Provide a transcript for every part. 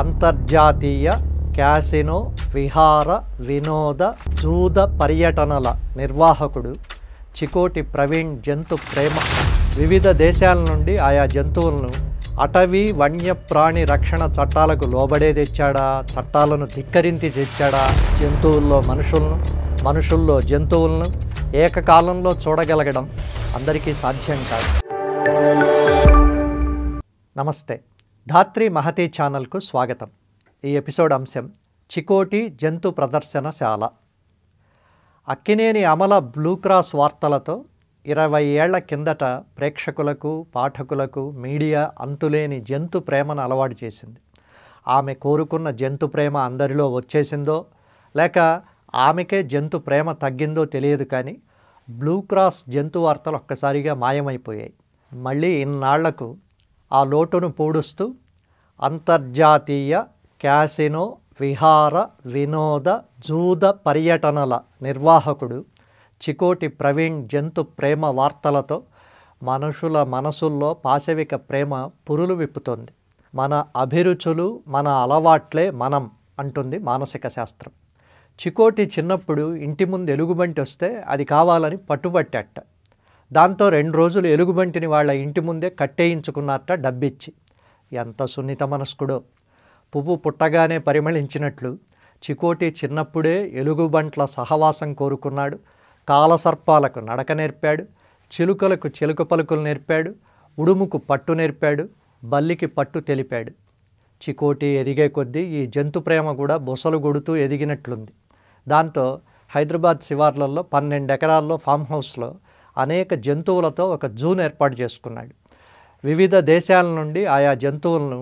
అంతర్జాతీయ క్యాసినో విహార వినోద జూద పర్యటనల నిర్వాహకుడు చికోటి ప్రవీణ్ జంతు ప్రేమ వివిధ దేశాల నుండి ఆయా జంతువులను అటవీ వన్యప్రాణి రక్షణ చట్టాలకు లోబడే తెచ్చాడా చట్టాలను ధిక్కరించి తెచ్చాడా జంతువుల్లో మనుషులను మనుషుల్లో జంతువులను ఏకకాలంలో చూడగలగడం అందరికీ సాధ్యం కాదు నమస్తే ధాత్రి మహతి ఛానల్కు స్వాగతం ఈ ఎపిసోడ్ అంశం చికోటి జంతు ప్రదర్శనశాల అక్కినేని అమల బ్లూ క్రాస్ వార్తలతో ఇరవై ఏళ్ల కిందట ప్రేక్షకులకు పాఠకులకు మీడియా అంతులేని జంతు ప్రేమను అలవాటు చేసింది ఆమె కోరుకున్న జంతు ప్రేమ అందరిలో వచ్చేసిందో లేక ఆమెకే జంతు ప్రేమ తగ్గిందో తెలియదు కానీ బ్లూ క్రాస్ జంతు వార్తలు ఒక్కసారిగా మాయమైపోయాయి మళ్ళీ ఇన్నాళ్లకు ఆ లోటును పూడుస్తూ అంతర్జాతీయ క్యాసినో విహార వినోద జూద పర్యటనల నిర్వాహకుడు చికోటి ప్రవీణ్ జంతు ప్రేమ వార్తలతో మనుషుల మనసుల్లో పాశవిక ప్రేమ పురులు విప్పుతుంది మన అభిరుచులు మన అలవాట్లే మనం అంటుంది మానసిక శాస్త్రం చికోటి చిన్నప్పుడు ఇంటి ముందు ఎలుగుబంటి వస్తే అది కావాలని పట్టుబట్టేట దాంతో రెండు రోజులు ఎలుగుబంటిని వాళ్ళ ఇంటి ముందే కట్టేయించుకున్నారట డబ్బిచ్చి ఎంత సున్నిత మనస్కుడో పువ్వు పుట్టగానే పరిమళించినట్లు చికోటి చిన్నప్పుడే ఎలుగుబంట్ల సహవాసం కోరుకున్నాడు కాలసర్పాలకు నడక నేర్పాడు చిలుకలకు చిలుక పలుకులు నేర్పాడు ఉడుముకు పట్టు నేర్పాడు బల్లికి పట్టు తెలిపాడు చికోటి ఎదిగే కొద్దీ ఈ జంతు ప్రేమ కూడా బొసలు గొడుతూ ఎదిగినట్లుంది దాంతో హైదరాబాద్ శివార్లలో పన్నెండు ఎకరాల్లో ఫామ్ హౌస్లో అనేక జంతువులతో ఒక జూన్ ఏర్పాటు చేసుకున్నాడు వివిధ దేశాల నుండి ఆయా జంతువులను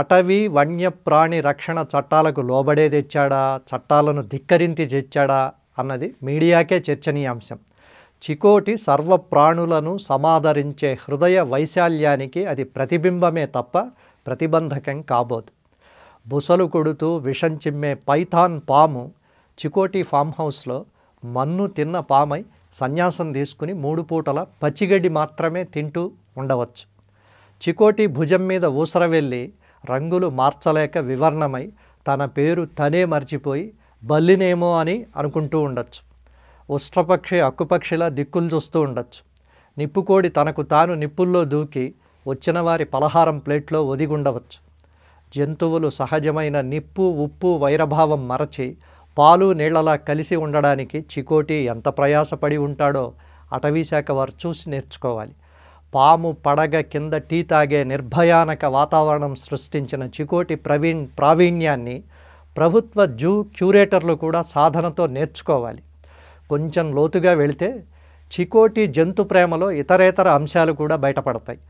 అటవీ వన్యప్రాణి రక్షణ చట్టాలకు లోబడే తెచ్చాడా చట్టాలను ధిక్కరించి తెచ్చాడా అన్నది మీడియాకే చర్చనీయాంశం చికోటి సర్వ ప్రాణులను సమాదరించే హృదయ వైశాల్యానికి అది ప్రతిబింబమే తప్ప ప్రతిబంధకం కాబోదు బుసలు కొడుతూ విషం చిమ్మే పైథాన్ పాము చికోటి ఫామ్ హౌస్లో మన్ను తిన్న పామై సన్యాసం తీసుకుని మూడు పూటల పచ్చిగడ్డి మాత్రమే తింటూ ఉండవచ్చు చికోటి భుజం మీద ఊసర వెళ్ళి రంగులు మార్చలేక వివర్ణమై తన పేరు తనే మర్చిపోయి బల్లినేమో అని అనుకుంటూ ఉండొచ్చు ఉష్ట్రపక్షి అక్కుపక్షిలా దిక్కులు చూస్తూ ఉండొచ్చు నిప్పుకోడి తనకు తాను నిప్పుల్లో దూకి వచ్చిన వారి పలహారం ప్లేట్లో ఒదిగుండవచ్చు జంతువులు సహజమైన నిప్పు ఉప్పు వైరభావం మరచి పాలు నీళ్లలా కలిసి ఉండడానికి చికోటి ఎంత ప్రయాసపడి ఉంటాడో అటవీశాఖ వారు చూసి నేర్చుకోవాలి పాము పడగ కింద టీ తాగే నిర్భయానక వాతావరణం సృష్టించిన చికోటి ప్రవీణ్ ప్రావీణ్యాన్ని ప్రభుత్వ జూ క్యూరేటర్లు కూడా సాధనతో నేర్చుకోవాలి కొంచెం లోతుగా వెళితే చికోటి జంతు ప్రేమలో ఇతరేతర అంశాలు కూడా బయటపడతాయి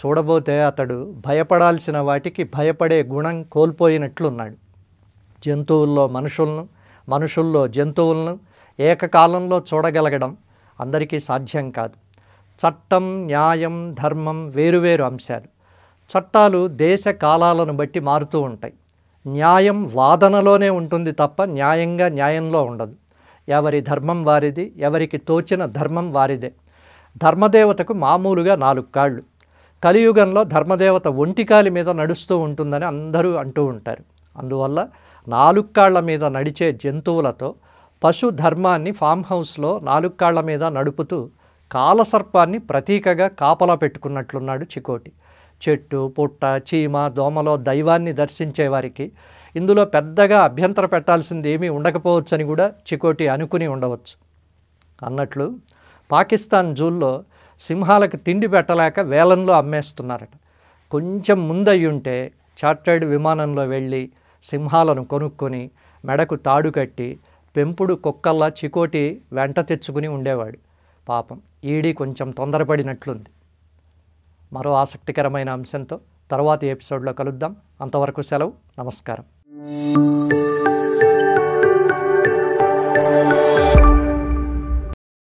చూడబోతే అతడు భయపడాల్సిన వాటికి భయపడే గుణం కోల్పోయినట్లున్నాడు జంతువుల్లో మనుషులను మనుషుల్లో జంతువులను ఏకకాలంలో చూడగలగడం అందరికీ సాధ్యం కాదు చట్టం న్యాయం ధర్మం వేరువేరు అంశాలు చట్టాలు దేశ కాలాలను బట్టి మారుతూ ఉంటాయి న్యాయం వాదనలోనే ఉంటుంది తప్ప న్యాయంగా న్యాయంలో ఉండదు ఎవరి ధర్మం వారిది ఎవరికి తోచిన ధర్మం వారిదే ధర్మదేవతకు మామూలుగా నాలుగు కాళ్ళు కలియుగంలో ధర్మదేవత ఒంటికాలి మీద నడుస్తూ ఉంటుందని అందరూ అంటూ ఉంటారు అందువల్ల నాలుగు కాళ్ల మీద నడిచే జంతువులతో పశు ధర్మాన్ని ఫామ్ హౌస్లో నాలుగు కాళ్ల మీద నడుపుతూ కాలసర్పాన్ని ప్రతీకగా కాపలా పెట్టుకున్నట్లున్నాడు చికోటి చెట్టు పుట్ట చీమ దోమలో దైవాన్ని దర్శించేవారికి ఇందులో పెద్దగా అభ్యంతర పెట్టాల్సింది ఏమీ ఉండకపోవచ్చని కూడా చికోటి అనుకుని ఉండవచ్చు అన్నట్లు పాకిస్తాన్ జూల్లో సింహాలకు తిండి పెట్టలేక వేలంలో అమ్మేస్తున్నారట కొంచెం ముందయ్యుంటే చార్టర్డ్ విమానంలో వెళ్ళి సింహాలను కొనుక్కొని మెడకు తాడు కట్టి పెంపుడు కుక్కల్లా చికోటి వెంట తెచ్చుకుని ఉండేవాడు పాపం ఈడీ కొంచెం తొందరపడినట్లుంది మరో ఆసక్తికరమైన అంశంతో తర్వాత ఎపిసోడ్లో కలుద్దాం అంతవరకు సెలవు నమస్కారం